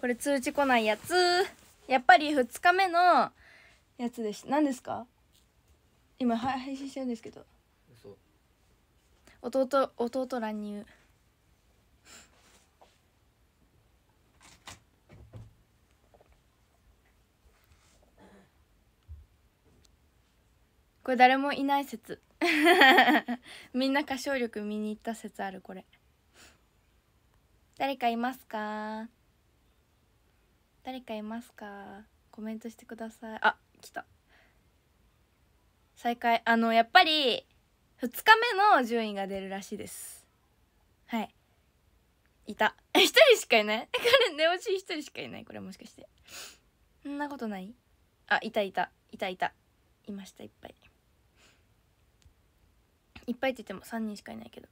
これ通知来ないやつやっぱり2日目のやつです何ですか今配信してるんですけど弟弟乱入これ誰もいない説 みんな歌唱力見に行った説あるこれ誰かいますか誰かいますかコメントしてくださいあ来た再開あのやっぱり2日目の順位が出るらしいですはいいた1 人しかいない 彼寝落ち1人しかいないこれもしかしてそんなことないあいたいたいたいたいましたいっぱいいっぱいって言っても3人しかいないけど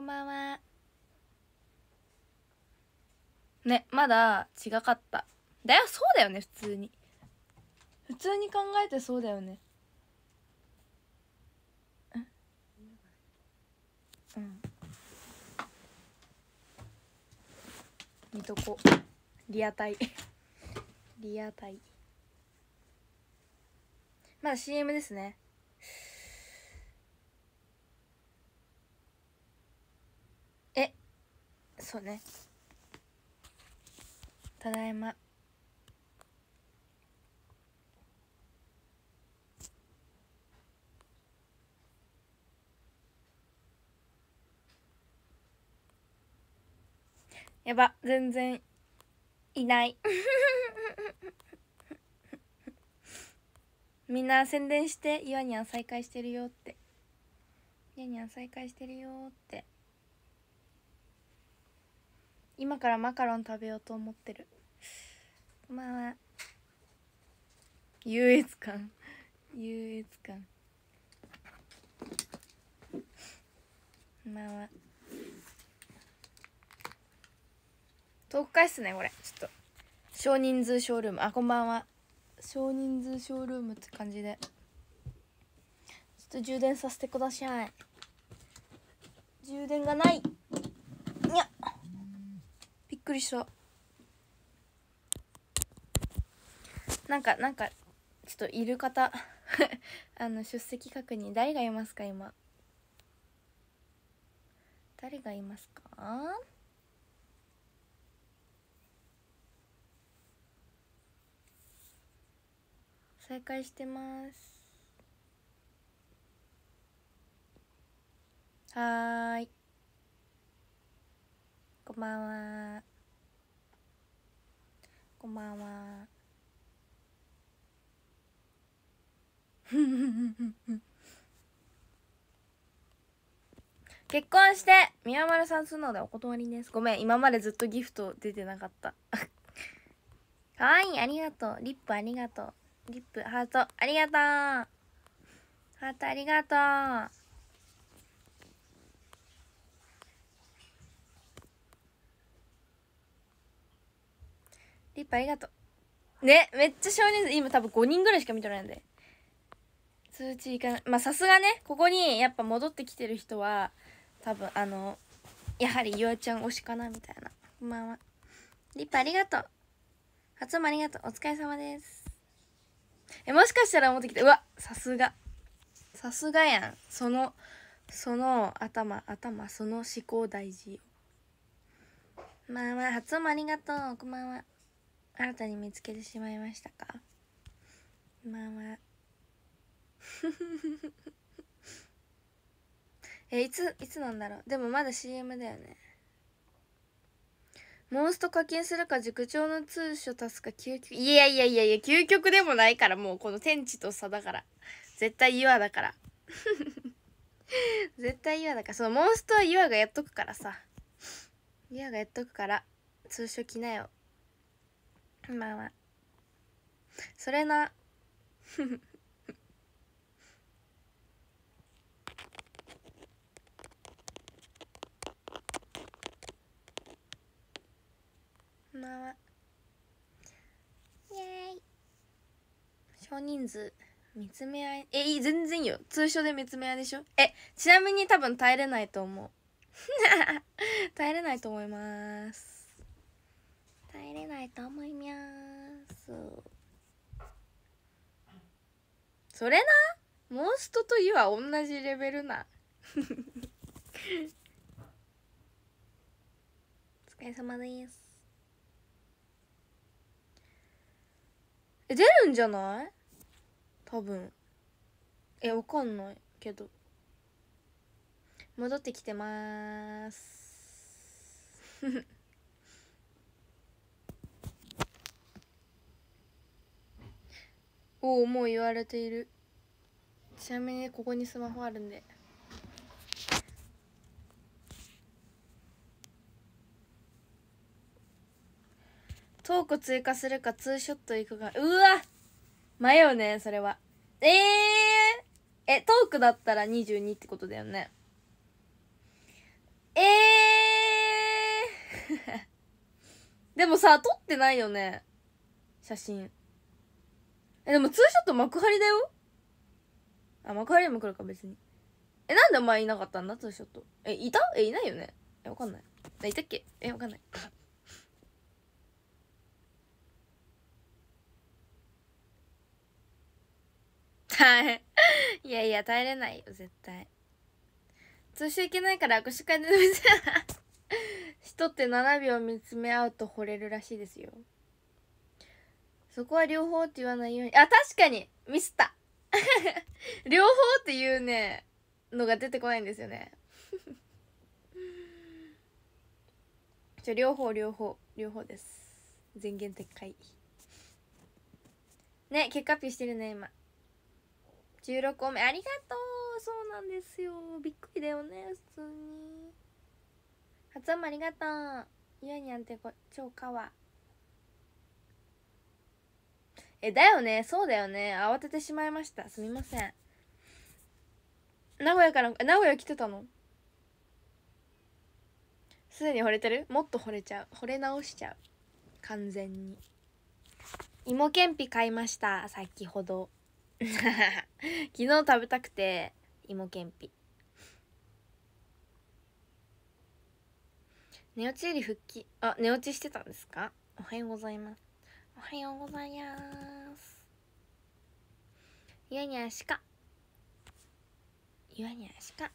こんばんはねまだ違かっただよそうだよね普通に普通に考えてそうだよねうん見とこリアタイ リアタイまだ CM ですねそうねただいまやば全然いない みんな宣伝して「イワニャン再開してるよ」って「イワニャン再開してるよ」って今からマカロン食べようと思ってるまあ優越感優越感まあ遠くかいっすねこれちょっと少人数ショールームあこんばんは少人数ショールームって感じでちょっと充電させてください充電がないにゃっくりしたなんかなんかちょっといる方あの出席確認誰がいますか今誰がいますか再開してますはいこんばんはこんばんは結婚して宮丸さんするのでお断りですごめん今までずっとギフト出てなかったかわいいありがとうリップありがとうリップハートありがとうハートありがとうリップありがとう。ね、めっちゃ少人数、今多分5人ぐらいしか見てないんで。通知いかない。まあさすがね、ここにやっぱ戻ってきてる人は、多分あの、やはりゆあちゃん推しかなみたいな。こんばんは。リッパありがとう。初もありがとう。お疲れ様です。え、もしかしたら持ってきて、うわ、さすが。さすがやん。その、その頭、頭、その思考大事よ。まあまあ、初もありがとう。こんばんは。新たに見つけてしまいましたかまあまあ えいついつなんだろうでもまだ CM だよねモンスト課金するか塾長の通所足すか究極いやいやいやいや究極でもないからもうこの天地と差だから絶対岩だから 絶対岩だからそのモンストは岩がやっとくからさ岩がやっとくから通所着なよこんばんはそれなこんばんはイェーイ少人数見つめ合いえいい全然よ通称で見つめ合いでしょえちなみに多分耐えれないと思う 耐えれないと思いますれないと思いみゃーすそれなモンストと「い」は同じレベルな お疲れ様ですえ出るんじゃない多分えわかんないけど戻ってきてますおおもう言われているちなみにここにスマホあるんでトーク追加するかツーショットいくかうわ迷うねそれはえー、えトークだったら22ってことだよねえー、でもさ撮ってないよね写真え、でもツーショット幕張だよあ、幕張も来るか別に。え、なんでお前いなかったんだツーショット。え、いたえ、いないよねえ、わかんない。え、いたっけえ、わかんない。は い。いやいや、耐えれないよ、絶対。通称いけないから握手会で飲みせ人って7秒見つめ合うと惚れるらしいですよ。そこは両方って言わないように。あ、確かにミスった 両方っていうね、のが出てこないんですよね。じゃ、両方、両方、両方です。全言撤回。ね、結果ピしてるね、今。16個目、ありがとうそうなんですよ。びっくりだよね、普通に。初音もありがとう。ゆやにゃんってこ、超かわ。え、だよね。そうだよね。慌ててしまいました。すみません。名古屋から、名古屋来てたのすでに惚れてるもっと惚れちゃう。惚れ直しちゃう。完全に。芋けんぴ買いました。先ほど。昨日食べたくて、芋けんぴ。寝落ちより復帰。あ、寝落ちしてたんですかおはようございます。おはようございます。ゆにゃしか。ゆにゃしか。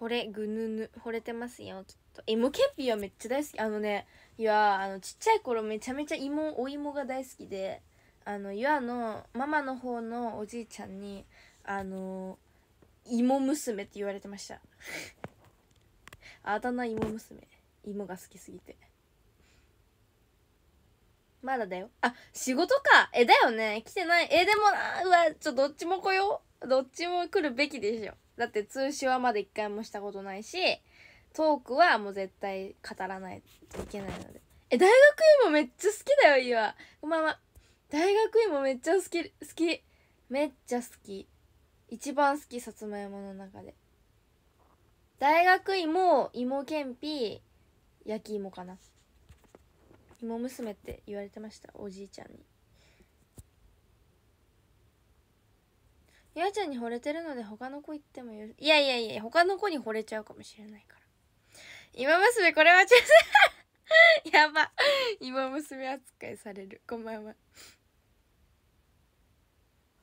惚れぐぬぬ、惚れてますよ、きっと。え、モケピはめっちゃ大好き。あのね、いやあの、ちっちゃい頃めちゃめちゃ芋、お芋が大好きで、あの、ゆあの、ママの方のおじいちゃんに、あの、芋娘って言われてました。あだ名芋娘。芋が好きすぎて。まだだよ。あ、仕事か。え、だよね。来てない。え、でもな、うわ、ちょ、どっちも来よう。どっちも来るべきでしょ。だって通はまだ一回もしたことないし、トークはもう絶対語らないといけないので。え、大学院もめっちゃ好きだよ、いいわ。こんばんは。大学院もめっちゃ好き、好き。めっちゃ好き。一番好き、さつまいもの中で。大学芋、芋けんぴ、焼き芋かな。芋娘って言われてましたおじいちゃんにゆあちゃんに惚れてるので他の子行ってもいやいやいや他の子に惚れちゃうかもしれないから芋娘これはちょっと やば芋娘扱いされるこんばんは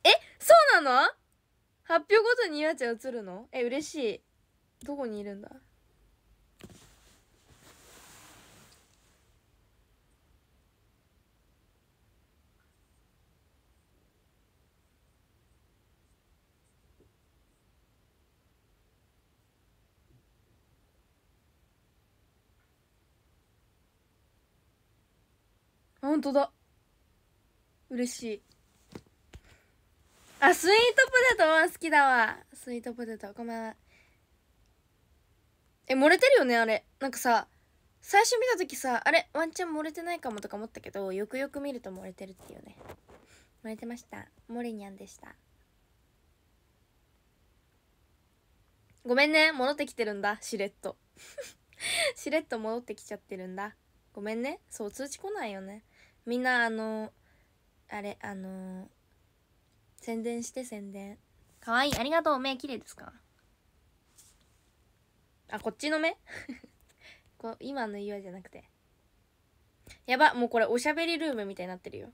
えそうなの発表ごとにやあちゃん映るのえ嬉しいどこにいるんだ本当だ嬉しいあスイートポテトは好きだわスイートポテトごめんえ漏れてるよねあれなんかさ最初見た時さあれワンチャン漏れてないかもとか思ったけどよくよく見ると漏れてるっていうね漏れてましたモれにゃんでしたごめんね戻ってきてるんだしれっと しれっと戻ってきちゃってるんだごめんねそう通知来ないよねみんなあのあれあの宣伝して宣伝かわいいありがとう目綺麗ですかあこっちの目 こ今の岩じゃなくてやばもうこれおしゃべりルームみたいになってるよ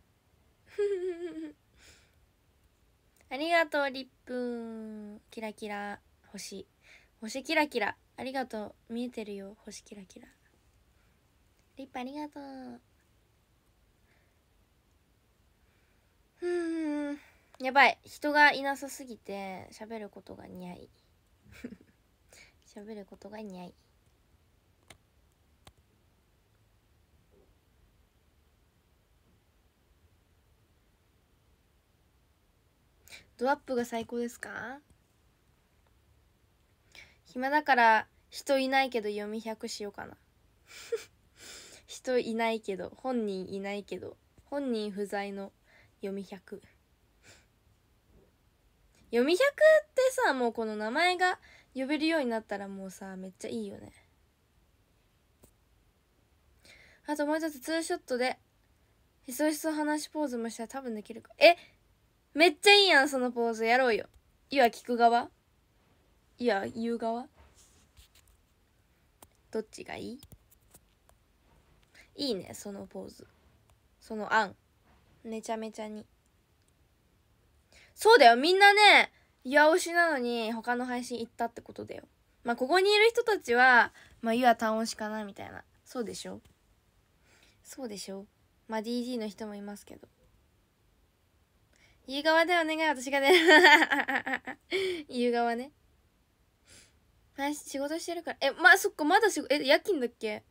ありがとうリップキラキラ星星キラキラありがとう見えてるよ星キラキラリップありがとううんやばい人がいなさすぎて喋ることが似合い 喋ることが似合いドアップが最高ですか暇だから人いないけど読み100しようかな 人いないけど本人いないけど本人不在の読み百読み百ってさもうこの名前が呼べるようになったらもうさめっちゃいいよねあともう一つツーショットでひそひそ話ポーズもしたら多分できるかえめっちゃいいやんそのポーズやろうよいや聞く側いや言う側どっちがいいいいねそのポーズその案めちゃめちゃにそうだよみんなね岩押しなのに他の配信行ったってことだよまあここにいる人たちはまあ岩単押しかなみたいなそうでしょそうでしょまあ DD の人もいますけど言う側でお願い私がね 言う側ね配信仕事してるからえまあそっかまだしえ夜勤だっけ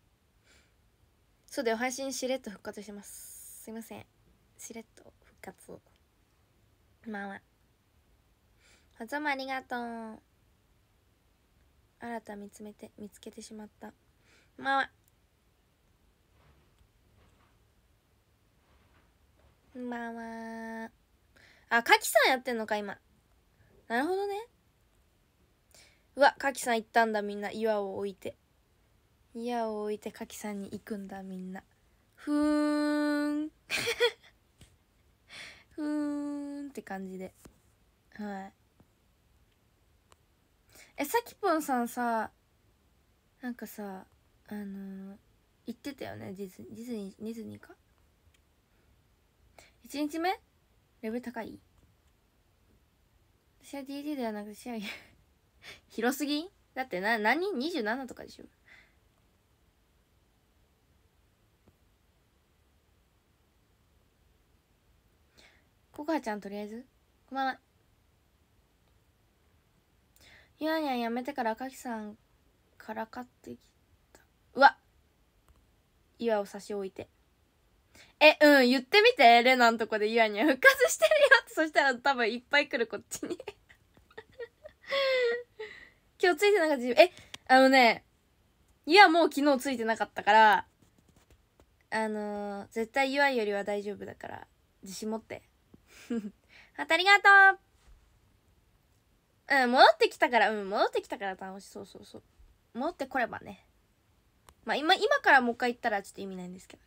そうだよ配信しれっと復活してますすいませんしれっと復活こんばんはおつもありがとう新た見つめて見つけてしまったこんばんはこんばんはあかきさんやってんのか今なるほどねうわかきさん行ったんだみんな岩を置いて岩を置いてかきさんに行くんだみんなふーんって感じではいえさきぽんさんさなんかさあのー、言ってたよねディズディズニーディズニーか1日目レベル高い私は DD ではなくて試合広すぎだってな何人 ?27 とかでしょコカちゃんとりあえず困らないゆあにゃんやめてからかきさんからかってきたうわ岩を差し置いてえうん言ってみてレナんとこでゆあにゃん復活してるよってそしたら多分いっぱい来るこっちに 今日ついてなかったえあのねいあもう昨日ついてなかったからあのー、絶対ゆあよりは大丈夫だから自信持ってハ ーありがとううん、戻ってきたから、うん、戻ってきたから楽しそうそうそう。戻ってこればね。まあ、今、今からもう一回行ったらちょっと意味ないんですけど。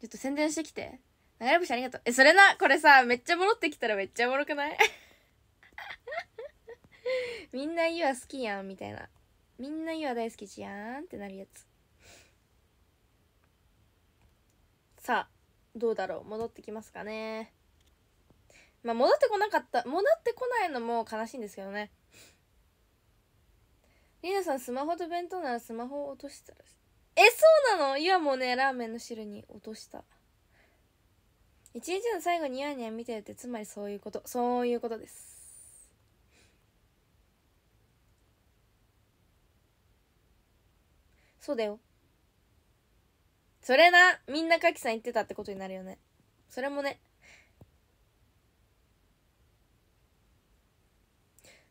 ちょっと宣伝してきて。流れ星ありがとう。え、それな、これさ、めっちゃ戻ってきたらめっちゃおもろくない みんなユア好きやん、みたいな。みんなユア大好きじゃんってなるやつ。さあ、どうだろう戻ってきますかね。まあ、戻ってこなかった戻ってこないのも悲しいんですけどねりなさんスマホと弁当ならスマホを落としたらえそうなのいやもうねラーメンの汁に落とした一日の最後にニヤニヤ見てるってつまりそういうことそういうことですそうだよそれなみんなかきさん言ってたってことになるよねそれもね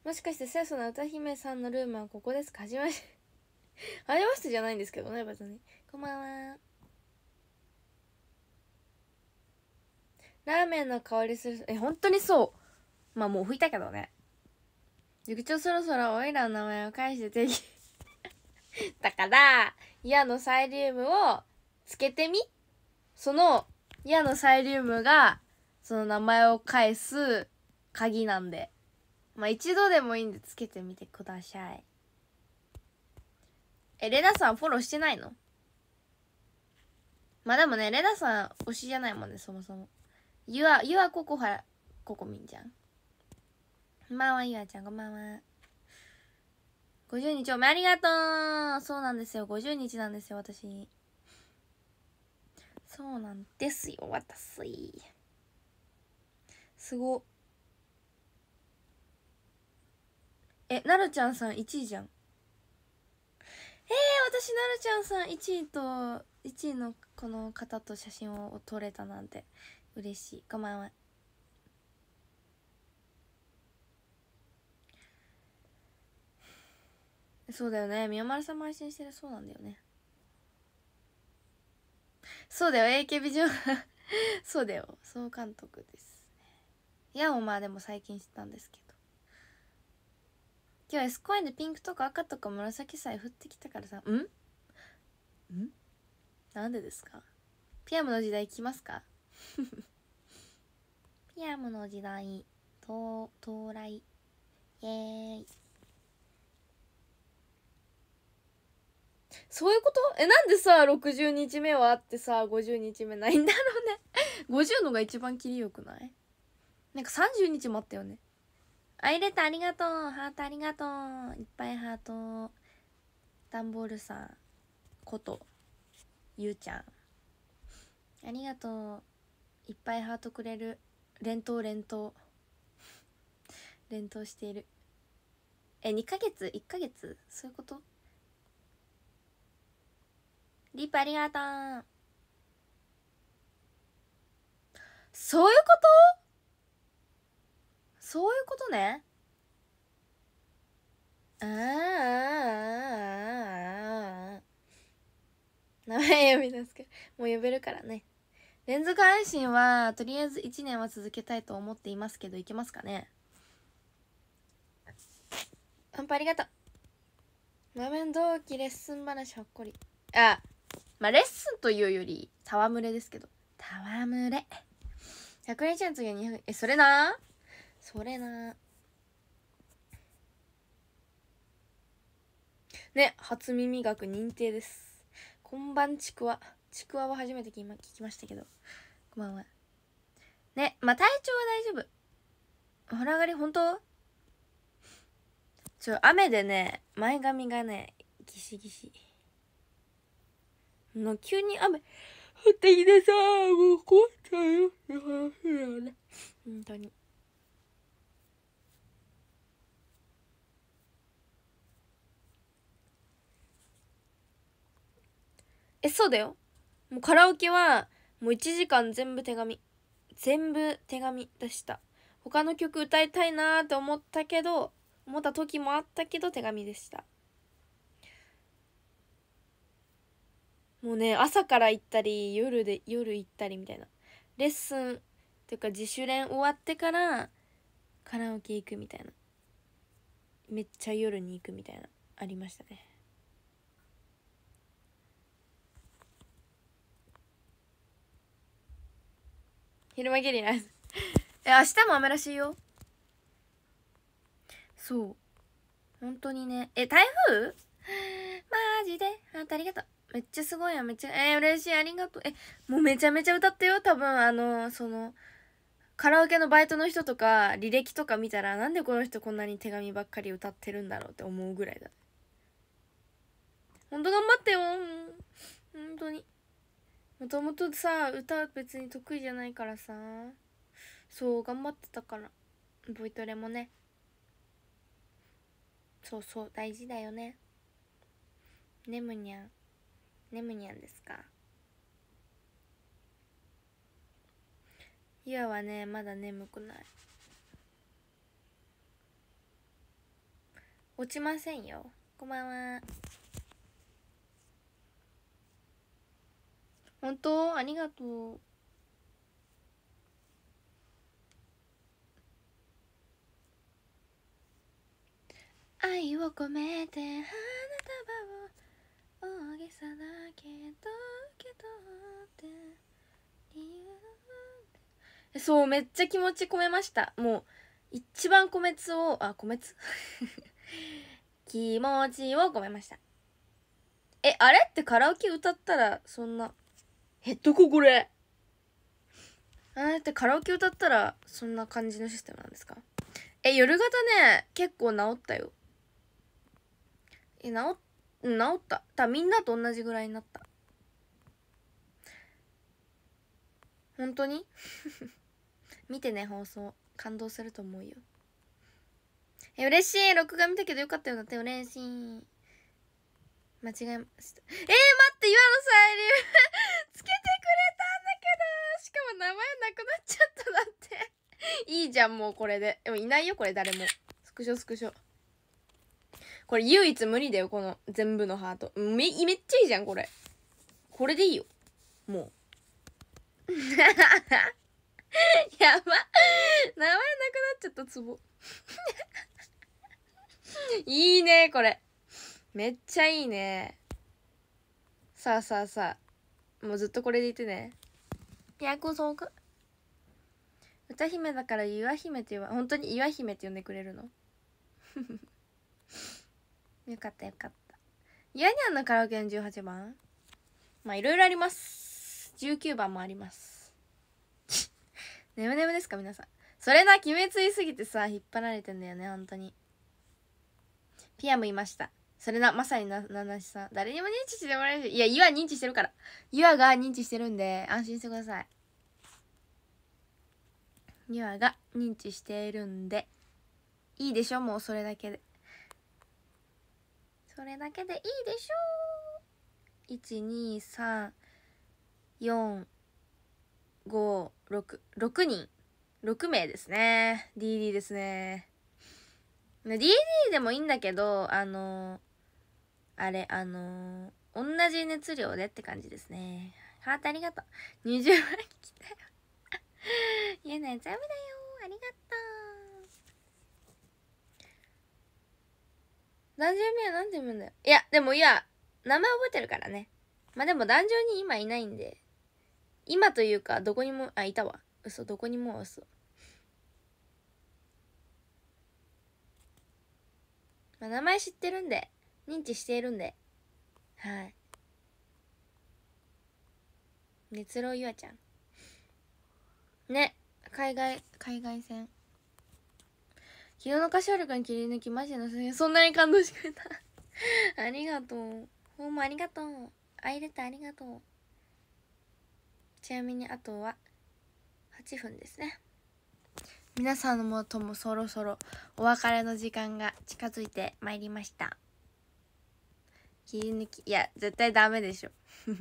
もしかして清楚な歌姫さんのルームはここですかはじめましてはじめましてじゃないんですけどね別にこんばんはラーメンの香りするえ本当にそうまあもう拭いたけどね塾長そろそろおいらの名前を返して定義だから嫌のサイリウムをつけてみその嫌のサイリウムがその名前を返す鍵なんでまあ、一度でもいいんでつけてみてください。え、レナさんフォローしてないのまあ、でもね、レナさん推しじゃないもんね、そもそも。ゆあ、ゆあここは、ここみんじゃん。こんばんは、ゆあちゃん、こんばんは。50日おめありがとうそうなんですよ、50日なんですよ、私。そうなんですよ、私。すご。えなるちゃんさん1位じゃんえー、私なるちゃんさん1位と1位のこの方と写真を撮れたなんて嬉しいごめんそうだよね宮丸さんも配信してるそうなんだよねそうだよ AKB 上そうだよ総監督ですいやもまあでも最近知ったんですけど今日 S 公園でピンクとか赤とか紫さえ降ってきたからさうんんなんでですかピアムの時代来ますか ピアムの時代到到来イエーイそういうことえなんでさ60日目はあってさ50日目ないんだろうね50のが一番切りよくないなんか30日もあったよねアイレタありがとうハートありがとういっぱいハートダンボールさんことゆうちゃんありがとういっぱいハートくれる連投連投連投しているえ2ヶ月1ヶ月そういうことリップありがとうそういうことそういうことねああああ名前呼び出すけどもう呼べるからね連続配信はとりあえず1年は続けたいと思っていますけどいけますかねあンパありがとう豆同期レッスン話ほっこりあまあレッスンというより戯れですけど戯れ100円チェン次は200円えそれなそれなね初耳学認定ですこんばんちくわちくわは初めて聞きましたけどこんばんはねまあ体調は大丈夫お風上がり本当ちょ雨でね前髪がねギシギシの急に雨降ってきてさもう困っちゃうよって話本当にえそうだよもうカラオケはもう1時間全部手紙全部手紙でした他の曲歌いたいなーって思ったけど思った時もあったけど手紙でしたもうね朝から行ったり夜で夜行ったりみたいなレッスンというか自主練終わってからカラオケ行くみたいなめっちゃ夜に行くみたいなありましたね昼間ゲリラえ明日も雨らしいよそう本当にねえ台風 マジであありがとうめっちゃすごいよめっちゃえー、嬉しいありがとうえもうめちゃめちゃ歌ったよ多分あのそのカラオケのバイトの人とか履歴とか見たらなんでこの人こんなに手紙ばっかり歌ってるんだろうって思うぐらいだ本当頑張ってよもともとさ歌別に得意じゃないからさそう頑張ってたからボイトレもねそうそう大事だよねねむにゃんねむにゃんですかゆあはねまだ眠くない落ちませんよこんばんは本当ありがとう愛を込めて花束を大げさだけど受け取って理由そうめっちゃ気持ち込めましたもう一番米つをあ米つ 気持ちを込めましたえあれってカラオケ歌ったらそんなえ、どここれあれってカラオケ歌ったらそんな感じのシステムなんですかえ、夜型ね、結構治ったよ。え、治、治った。だみんなと同じぐらいになった。本当に 見てね、放送。感動すると思うよ。え、嬉しい録画見たけどよかったよだって嬉しい。間違えました。えー、待って今の再流つけてくれたんだけどしかも名前なくなっちゃっただっていいじゃん、もうこれで。でもいないよ、これ誰も。スクショスクショ。これ唯一無理だよ、この全部のハート。め、めっちゃいいじゃん、これ。これでいいよ。もう。やば。名前なくなっちゃった、ツボ。いいね、これ。めっちゃいいね。さあさあさあ。もうずっとこれでいてね。やこそか。歌姫だから岩姫って言わ、本当に岩姫って呼んでくれるの よかったよかった。ゆわにゃんのカラオケの18番まあいろいろあります。19番もあります。ねむねむですか皆さん。それな、決めついすぎてさ、引っ張られてんだよね、本当に。ピアもいました。それなまさにな、ななしさん。誰にも認知してもらえるいや、ゆあ認知してるから。ゆあが認知してるんで、安心してください。ゆわが認知しているんで、いいでしょもうそれだけで。それだけでいいでしょ ?1,2,3,4,5,6,6 人。6名ですね。DD ですね。DD でもいいんだけど、あのーあれ、あのー、同じ熱量でって感じですね。ハートありがとう。20万来たよ。嫌 なやつダメだよ。ありがとう。男女名は何て読むんだよ。いや、でもいや、名前覚えてるからね。まあでも男女に今いないんで。今というか、どこにも、あ、いたわ。嘘、どこにも嘘。まあ、名前知ってるんで、認知しているんではい熱郎ゆあちゃんね海外海外戦昨日の歌唱力に切り抜きマジのそんなに感動してくれた ありがとうほんまありがとうあいれたありがとうちなみにあとは8分ですね皆さんのもともそろそろお別れの時間が近づいてまいりました切り抜きいや絶対ダメでしょ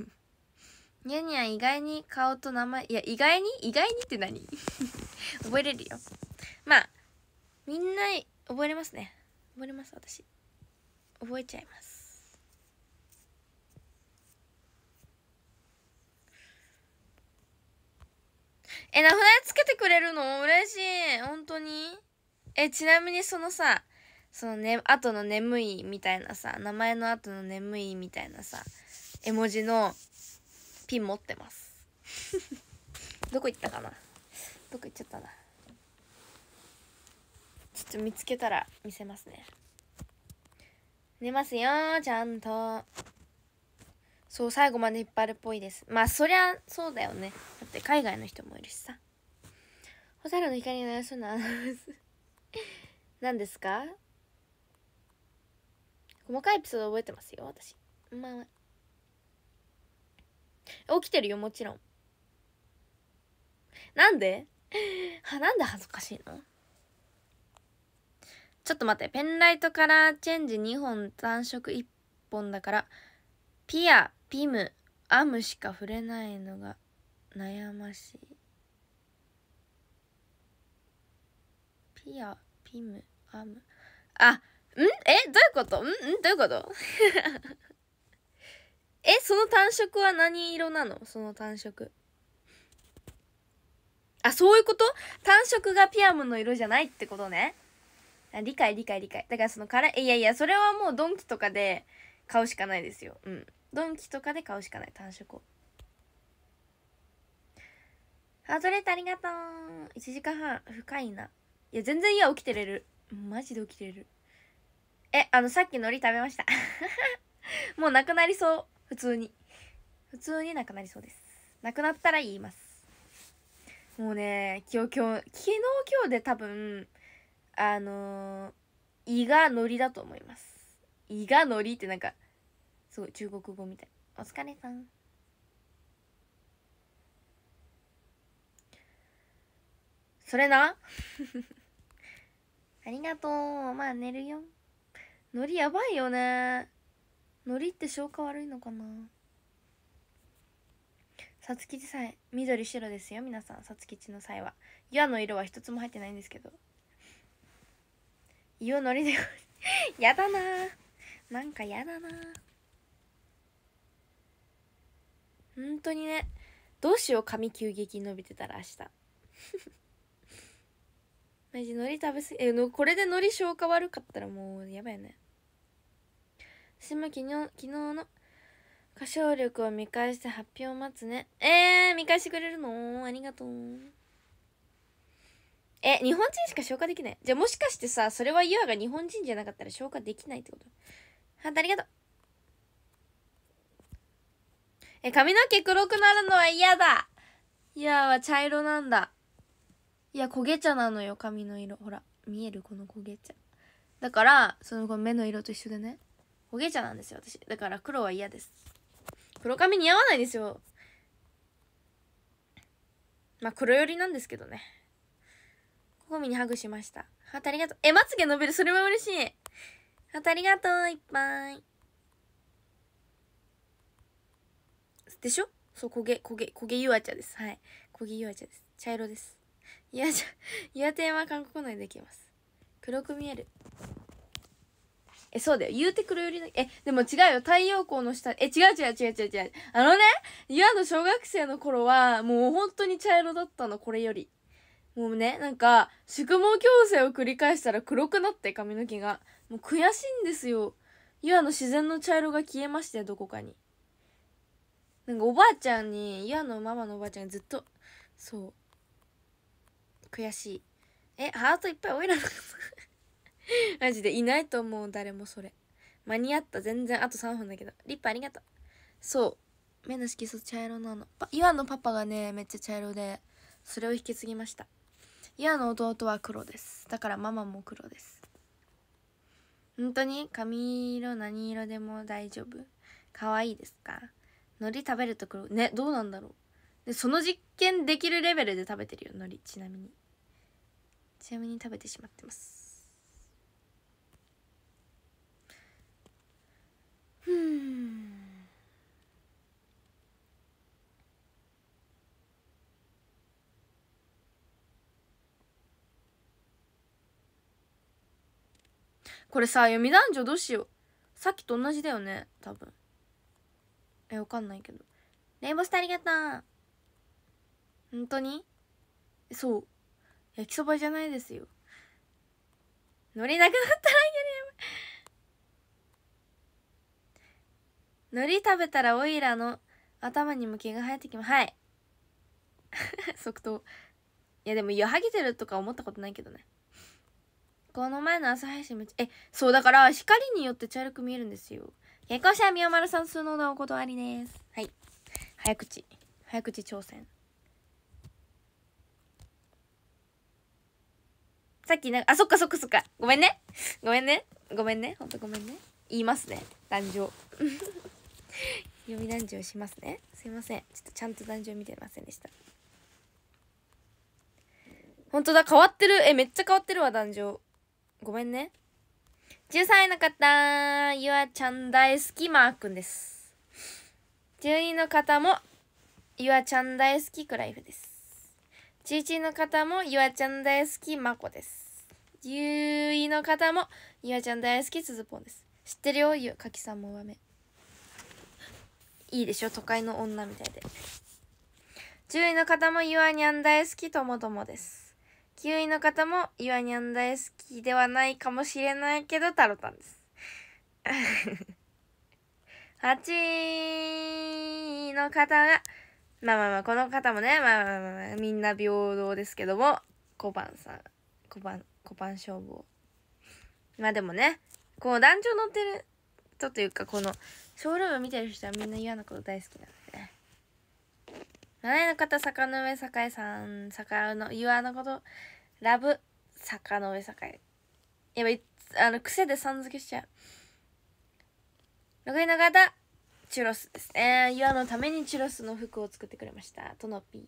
ニャニャ意外に顔と名前いや意外に意外にって何 覚えれるよまあみんな覚えれますね覚えれます私覚えちゃいますえ名札つけてくれるの嬉しい本当にえちなみにそのさそのね、後の眠いみたいなさ、名前の後の眠いみたいなさ、絵文字のピン持ってます。どこ行ったかなどこ行っちゃったな。ちょっと見つけたら見せますね。寝ますよちゃんと。そう、最後まで引っ張るっぽいです。まあ、そりゃそうだよね。だって海外の人もいるしさ。ホタルの光のよそなアナウンス。何ですか細かいエピソード覚えてますよ私まあ起きてるよもちろんなんで はなんで恥ずかしいのちょっと待ってペンライトカラーチェンジ2本単色1本だからピアピムアムしか触れないのが悩ましいピアピムアムあんえどういうことんんどういうこと えその単色は何色なのその単色あそういうこと単色がピアムの色じゃないってことねあ理解理解理解だからそのからいやいやそれはもうドンキとかで買うしかないですようんドンキとかで買うしかない単色をハートレートありがとう1時間半深いないや全然いや起きてれるマジで起きてれるえ、あの、さっき海苔食べました。もうなくなりそう。普通に。普通になくなりそうです。なくなったら言います。もうね、今日、今日、昨日今日で多分、あの胃が海苔だと思います。胃が海苔ってなんか、すごい中国語みたい。お疲れさん。それな ありがとう。まあ寝るよ。海苔やばいよね海苔って消化悪いのかなさつきちさえ緑白ですよ皆さんさつきちの際は岩の色は一つも入ってないんですけど岩のりで やだななんかやだな本当にねどうしよう髪急激に伸びてたら明日 マジ海苔食べすぎえこれで海苔消化悪かったらもうやばいよね私も昨日昨日の歌唱力を見返して発表を待つねえー、見返してくれるのありがとうえ日本人しか消化できないじゃあもしかしてさそれはユアが日本人じゃなかったら消化できないってことハーありがとうえ髪の毛黒くなるのは嫌だユアは茶色なんだいや焦げ茶なのよ髪の色ほら見えるこの焦げ茶だからその目の色と一緒でね焦げ茶なんですよ私だから黒は嫌です黒髪似合わないですよまあ黒寄りなんですけどねここみにハグしましたハートありがとうえまつげ伸びるそれは嬉しいハートありがとういっぱいでしょそう焦げ焦げ焦げゆあちゃですはい焦げゆあちゃです茶色ですいやじゃ いやては韓国内でできます黒く見えるえ、そうだよ。言うてくるよりな、え、でも違うよ。太陽光の下、え、違う違う違う違う違う。あのね、岩の小学生の頃は、もう本当に茶色だったの、これより。もうね、なんか、宿毛矯正を繰り返したら黒くなって髪の毛が。もう悔しいんですよ。ユアの自然の茶色が消えましたよ、どこかに。なんかおばあちゃんに、ユアのママのおばあちゃんずっと、そう。悔しい。え、ハートいっぱいおいらの。か マジでいないと思う、誰もそれ。間に合った、全然。あと3分だけど。リップありがとう。そう。目の色素茶色なの。イワのパパがね、めっちゃ茶色で、それを引き継ぎました。イワの弟は黒です。だからママも黒です。本当に髪色何色でも大丈夫。可愛いですか海苔食べると黒。ね、どうなんだろう。で、その実験できるレベルで食べてるよ、海苔。ちなみに。ちなみに食べてしまってます。うん。これさ読み男女どうしようさっきと同じだよね多分えわかんないけどレイボしてありがとう本当にそう焼きそばじゃないですよ乗れなくなったらやばい海苔食べたらオイラの頭にも毛が生えてきますはい 即答いやでもいやハてるとか思ったことないけどねこの前の朝配信めっちゃえそうだから光によって茶色く見えるんですよ結婚者は宮丸さん数のお断りですはい早口早口挑戦さっきなあそっかそっかそっかごめんねごめんねごめんねほんとごめんね言いますね誕生 読み男女しますねすいませんちょっとちゃんと男女見てませんでした本当だ変わってるえめっちゃ変わってるわ男女ごめんね1 3位の方ゆあちゃん大好きマー君です12の方もゆあちゃん大好きクライフです11の方もゆあちゃん大好きまこです10位の方もゆあちゃん大好きつづぽんです知ってるよかきさんも上めいいでしょ都会の女みたいで10位の方もゆあニャン大好きともどもです9位の方もゆあニャン大好きではないかもしれないけどタロタンです8 位の方がまあまあまあこの方もねまあまあまあ、みんな平等ですけども小判さん小判小判消防まあでもねこう男女乗ってる人というかこのショールーム見てる人はみんな岩のこと大好きなんでね7位の方坂上栄さん坂の岩のことラブ坂上栄やばいあの癖でさん付けしちゃう6位の方チュロスですね岩のためにチュロスの服を作ってくれましたとのー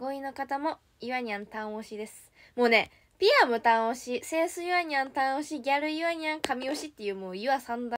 5位の方もイワニャン単押しですもうねピアも単押しセンス岩にニャン単押しギャル岩にニャン神押しっていうもう岩三段